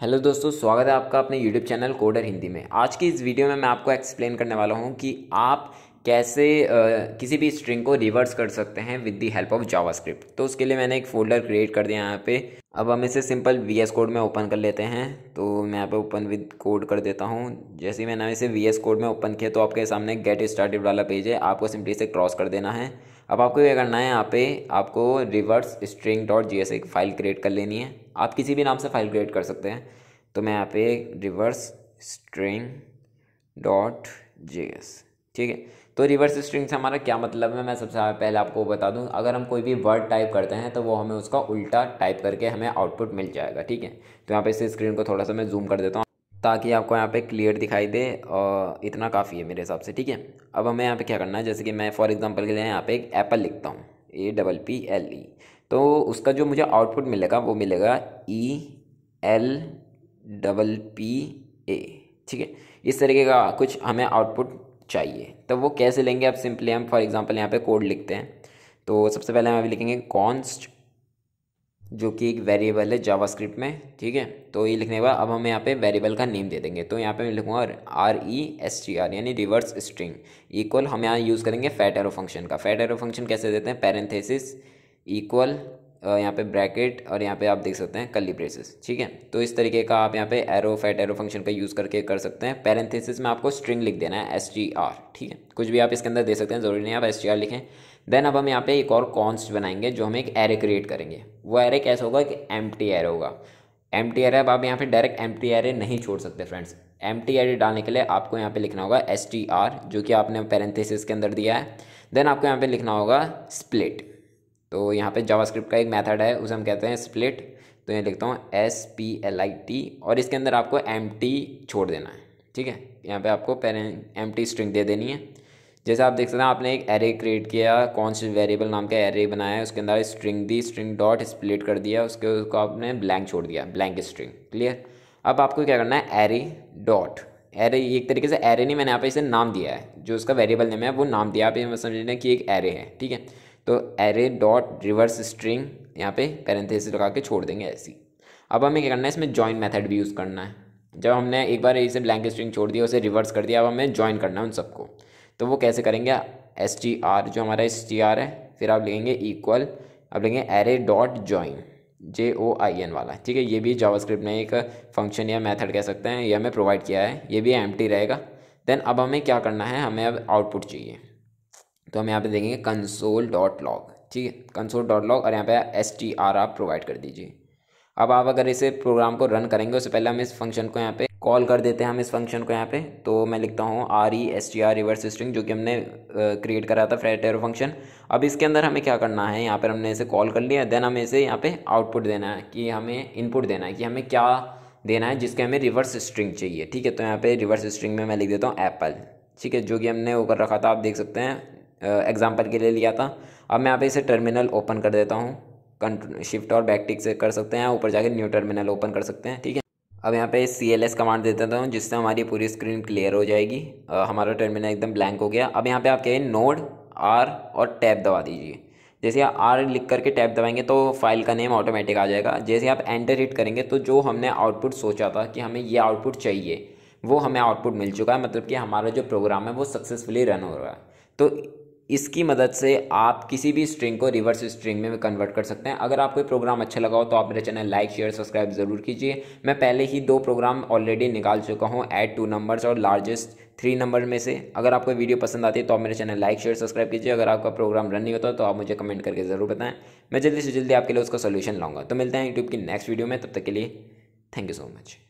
hello दोस्तों स्वागत है आपका अपने यूट्यूब चैनल कोडर हिंदी में आज की इस वीडियो में मैं आपको एक्सप्लेन करने वाला हूँ कि आप कैसे किसी भी स्ट्रिंग को रिवर्स कर सकते हैं with the help of JavaScript तो उसके लिए मैंने एक फोल्डर क्रिएट कर दिया यहाँ पे अब हम इसे सिंपल वी एस कोड में ओपन कर लेते हैं तो मैं यहाँ पे ओपन विद कोड कर देता हूँ जैसे ही मैंने इसे वी एस कोड में ओपन किया तो आपके सामने गेट स्टार्टेड वाला पेज है आपको सिंपली इसे क्रॉस कर देना है अब आपको ये करना है यहाँ पे आपको reverse string dot J S एक फ़ाइल क्रिएट कर लेनी है आप किसी भी नाम से फ़ाइल क्रिएट कर सकते हैं तो मैं यहाँ पे reverse string dot J S ठीक है तो रिवर्स स्ट्रिंग से हमारा क्या मतलब है मैं सबसे पहले आपको बता दूँ अगर हम कोई भी वर्ड टाइप करते हैं तो वो हमें उसका उल्टा टाइप करके हमें आउटपुट मिल जाएगा ठीक है तो यहाँ पे इस स्क्रीन को थोड़ा सा मैं जूम कर देता हूँ ताकि आपको यहाँ पे क्लियर दिखाई दे और इतना काफ़ी है मेरे हिसाब से ठीक है अब हमें यहाँ पे क्या करना है जैसे कि मैं फॉर एग्जांपल के लिए यहाँ पे एक एप्पल लिखता हूँ A double P L E तो उसका जो मुझे आउटपुट मिलेगा वो मिलेगा E L double P A ठीक है इस तरीके का कुछ हमें आउटपुट चाहिए तो वो कैसे लेंगे आप सिंपली हम फॉर एग्जांपल यहाँ पे कोड लिखते हैं तो सबसे पहले हम अभी लिखेंगे कॉन्स्ट जो कि एक वेरिएबल है जावास्क्रिप्ट में ठीक है तो ये लिखने के बाद अब हम यहाँ पे वेरिएबल का नेम दे देंगे तो यहाँ पे मैं लिखूँगा R E S e T R यानी रिवर्स स्ट्रिंग इक्वल हम यहाँ यूज़ करेंगे फैट एरो फंक्शन का फैट एरो फंक्शन कैसे देते हैं पैरेंथेसिस इक्वल यहाँ पे ब्रैकेट और यहाँ पे आप देख सकते हैं कली ब्रेसेस ठीक है तो इस तरीके का आप यहाँ पे एरो फैट एरो फंक्शन का यूज़ करके कर सकते हैं पैरेंथेसिस में आपको स्ट्रिंग लिख देना है एस टी आर ठीक है कुछ भी आप इसके अंदर दे सकते हैं ज़रूरी नहीं आप एस टी आर लिखें देन अब हम यहाँ पे एक और कॉन्स्ट बनाएंगे जो हम एक एरे क्रिएट करेंगे वो एरे कैसा होगा कि एम टी एरे होगा एम टी एरे अब आप यहाँ पे डायरेक्ट एम टी एरे नहीं छोड़ सकते फ्रेंड्स एम टी एरे डालने के लिए आपको यहाँ पे लिखना होगा एस टी आर जो कि आपने पैरेंथेसिस के अंदर दिया है देन आपको यहाँ पे लिखना होगा स्प्लिट तो यहाँ पे जावास्क्रिप्ट का एक मेथड है उसे हम कहते हैं स्प्लिट तो यहाँ लिखता हूँ S P L I T और इसके अंदर आपको एम टी छोड़ देना है ठीक है यहाँ पे आपको पेरेंट एम टी स्ट्रिंग दे देनी है जैसे आप देख सकते हैं आपने एक एरे क्रिएट किया कौन से वेरिएबल नाम का एरे बनाया उसके अंदर स्ट्रिंग दी स्ट्रिंग डॉट स्प्लिट कर दिया उसके उसको आपने ब्लैंक छोड़ दिया ब्लैंक स्ट्रिंग क्लियर अब आपको क्या करना है एरे डॉट एरे एक तरीके से एरे नहीं मैंने यहाँ पे इसे नाम दिया है जो उसका वेरिएबल नेम है वो नाम दिया आप ये समझ लेना कि एक एरे है ठीक है तो एरे डॉट रिवर्स स्ट्रिंग यहाँ पे पैरेंथेसिस लगा के छोड़ देंगे ऐसी अब हमें क्या करना है इसमें जॉइन मेथड भी यूज़ करना है जब हमने एक बार इसे ब्लैंक स्ट्रिंग छोड़ दिया उसे रिवर्स कर दिया अब हमें ज्वाइन करना है उन सबको तो वो कैसे करेंगे एस टी आर जो हमारा एस टी आर है फिर आप लिखेंगे इक्वल अब लिखेंगे array dot join J O I N वाला ठीक है ये भी जावास्क्रिप्ट ने एक फंक्शन या मेथड कह सकते हैं ये हमें प्रोवाइड किया है ये भी एम्प्टी रहेगा देन अब हमें क्या करना है हमें अब आउटपुट चाहिए तो हम यहाँ पे देखेंगे कंसोल डॉट लॉग ठीक है कंसोल डॉट लॉग और यहाँ पे एस टी आर आप प्रोवाइड कर दीजिए अब आप अगर इसे प्रोग्राम को रन करेंगे उससे पहले हम इस फंक्शन को यहाँ पे कॉल कर देते हैं हम इस फंक्शन को यहाँ पे तो मैं लिखता हूँ R E S T R reverse string जो कि हमने क्रिएट करा था फ्रेट एयर फंक्शन अब इसके अंदर हमें क्या करना है यहाँ पर हमने इसे कॉल कर लिया देन हमें इसे यहाँ पे आउटपुट देना है कि हमें इनपुट देना है कि हमें क्या देना है जिसके हमें रिवर्स स्ट्रिंग चाहिए ठीक है तो यहाँ पे रिवर्स स्ट्रिंग में मैं लिख देता हूँ एप्पल ठीक है जो कि हमने वो कर रखा था आप देख सकते हैं एग्ज़ाम्पल के लिए लिया था अब मैं यहाँ पे इसे टर्मिनल ओपन कर देता हूँ कंट्रोल शिफ्ट और बैकटिक से कर सकते हैं ऊपर जाके न्यू टर्मिनल ओपन कर सकते हैं ठीक है अब यहाँ पे सी एल एस कमांड दे देता हूँ जिससे हमारी पूरी स्क्रीन क्लियर हो जाएगी आ, हमारा टर्मिनल एकदम ब्लैंक हो गया अब यहाँ पे आप कहिए नोड आर और टैब दबा दीजिए जैसे आप आर लिख करके टैब दबाएंगे तो फाइल का नेम ऑटोमेटिक आ जाएगा जैसे आप एंटर हिट करेंगे तो जो हमने आउटपुट सोचा था कि हमें ये आउटपुट चाहिए वो हमें आउटपुट मिल चुका है मतलब कि हमारा जो प्रोग्राम है वो सक्सेसफुली रन हो रहा है तो इसकी मदद से आप किसी भी स्ट्रिंग को रिवर्स स्ट्रिंग में कन्वर्ट कर सकते हैं अगर आपको प्रोग्राम अच्छा लगा हो तो आप मेरे चैनल लाइक शेयर सब्सक्राइब ज़रूर कीजिए मैं पहले ही दो प्रोग्राम ऑलरेडी निकाल चुका हूँ ऐड टू नंबर्स और लार्जेस्ट थ्री नंबर में से अगर आपको वीडियो पसंद आती है तो आप मेरे चैनल लाइक शेयर सब्सक्राइब कीजिए अगर आपका प्रोग्राम रन नहीं होता तो आप मुझे कमेंट करके ज़रूर बताएं मैं जल्दी से जल्दी आपके लिए उसका सोल्यूशन लाऊंगा तो मिलते हैं यूट्यूब की नेक्स्ट वीडियो में तब तक के लिए थैंक यू सो मच